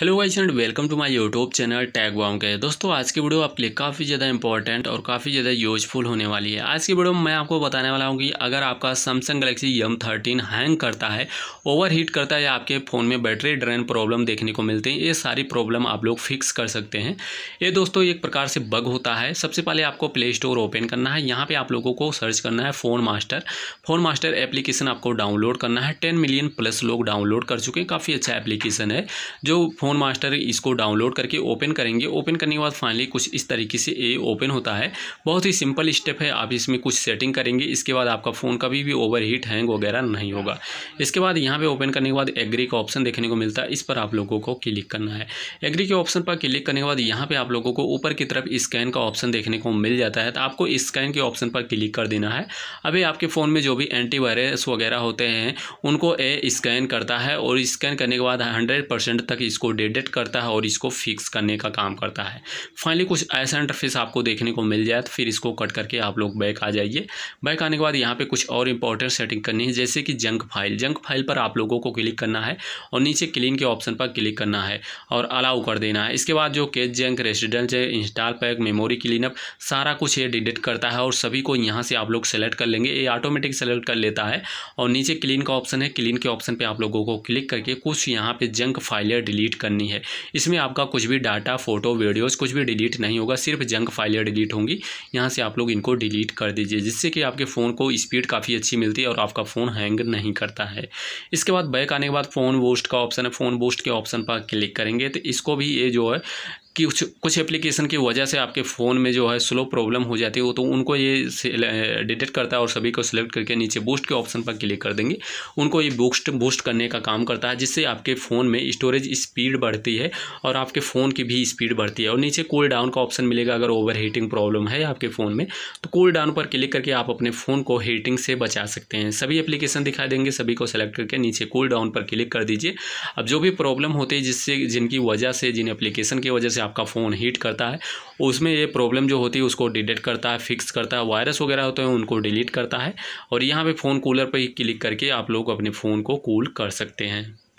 hello guys and welcome to my YouTube channel टैग वाम के दोस्तों आज की वीडियो आपके लिए काफ़ी ज़्यादा इंपॉर्टेंट और काफ़ी ज़्यादा यूजफुल होने वाली है आज की वीडियो में मैं आपको बताने वाला हूँ कि अगर आपका Samsung Galaxy M thirteen hang करता है ओवर हीट करता है या आपके फ़ोन में बैटरी ड्रेन प्रॉब्लम देखने को मिलती है ये सारी प्रॉब्लम आप लोग फिक्स कर सकते हैं ये दोस्तों एक प्रकार से बग होता है सबसे पहले आपको प्ले स्टोर ओपन करना है यहाँ पर आप लोगों को सर्च करना है phone master phone master application आपको डाउनलोड करना है टेन मिलियन प्लस लोग डाउनलोड कर चुके हैं काफ़ी अच्छा एप्लीकेशन है जो फ़ोन मास्टर इसको डाउनलोड करके ओपन करेंगे ओपन करने के बाद फाइनली कुछ इस तरीके से ये ओपन होता है बहुत ही सिंपल स्टेप है आप इसमें कुछ सेटिंग करेंगे इसके बाद आपका फ़ोन कभी भी ओवर हीट हैंग वगैरह नहीं होगा इसके बाद यहाँ पर ओपन करने के बाद एग्री का ऑप्शन देखने को मिलता है इस पर आप लोगों को क्लिक करना है एग्री के ऑप्शन पर क्लिक करने के बाद यहाँ पर आप लोगों को ऊपर की तरफ स्कैन का ऑप्शन देखने को मिल जाता है तो आपको स्कैन के ऑप्शन पर क्लिक कर देना है अभी आपके फ़ोन में जो भी एंटीवायरस वगैरह होते हैं उनको ए स्कैन करता है और स्कैन करने के बाद हंड्रेड परसेंट तक इसको अपडेटेड करता है और इसको फिक्स करने का काम करता है फाइनली कुछ ऐसा इंटरफेस आपको देखने को मिल जाए तो फिर इसको कट करके आप लोग बैक आ जाइए बैक आने के बाद यहाँ पे कुछ और इंपॉर्टेंट सेटिंग करनी है जैसे कि जंक फाइल जंक फाइल पर आप लोगों को क्लिक करना है और नीचे क्लीन के ऑप्शन पर क्लिक करना है और अलाउ कर देना है इसके बाद जो केज जंक रेसिडेंस है इंस्टॉल पैक मेमोरी क्लीनअप सारा कुछ ये डिडिट करता है और सभी को यहाँ से आप लोग सेलेक्ट कर लेंगे ये ऑटोमेटिक सेलेक्ट कर लेता है और नीचे क्लीन का ऑप्शन है क्लीन के ऑप्शन पर आप लोगों को क्लिक करके कुछ यहाँ पर जंक फाइलें डिलीट कर करनी है इसमें आपका कुछ भी डाटा फोटो वीडियोस कुछ भी डिलीट नहीं होगा सिर्फ जंक फाइलें डिलीट होंगी यहाँ से आप लोग इनको डिलीट कर दीजिए जिससे कि आपके फ़ोन को स्पीड काफ़ी अच्छी मिलती है और आपका फ़ोन हैंग नहीं करता है इसके बाद बैक आने के बाद फ़ोन बूस्ट का ऑप्शन है फ़ोन बूस्ट के ऑप्शन पर क्लिक करेंगे तो इसको भी ये जो है कि कुछ कुछ एप्लीकेशन की वजह से आपके फ़ोन में जो है स्लो प्रॉब्लम हो जाती है वो तो उनको ये डिटेक्ट करता है और सभी को सिलेक्ट करके नीचे बूस्ट के ऑप्शन पर क्लिक कर देंगे उनको ये बूस्ट बूस्ट करने का काम करता है जिससे आपके फ़ोन में स्टोरेज स्पीड बढ़ती है और आपके फ़ोन की भी स्पीड बढ़ती है और नीचे कूल डाउन का ऑप्शन मिलेगा अगर ओवर हीटिंग प्रॉब्लम है आपके फ़ोन में तो कूल डाउन पर क्लिक करके आप अपने फ़ोन को हीटिंग से बचा सकते हैं सभी एप्लीकेशन दिखाई देंगे सभी को सिलेक्ट करके नीचे कूल डाउन पर क्लिक कर दीजिए अब जो भी प्रॉब्लम होती है जिससे जिनकी वजह से जिन एप्लीकेशन की वजह से से आपका फ़ोन हीट करता है उसमें ये प्रॉब्लम जो होती है उसको डिटेक्ट करता है फिक्स करता है वायरस वगैरह होते हैं उनको डिलीट करता है और यहाँ पर फ़ोन कूलर पर ही क्लिक करके आप लोग अपने फ़ोन को कूल कर सकते हैं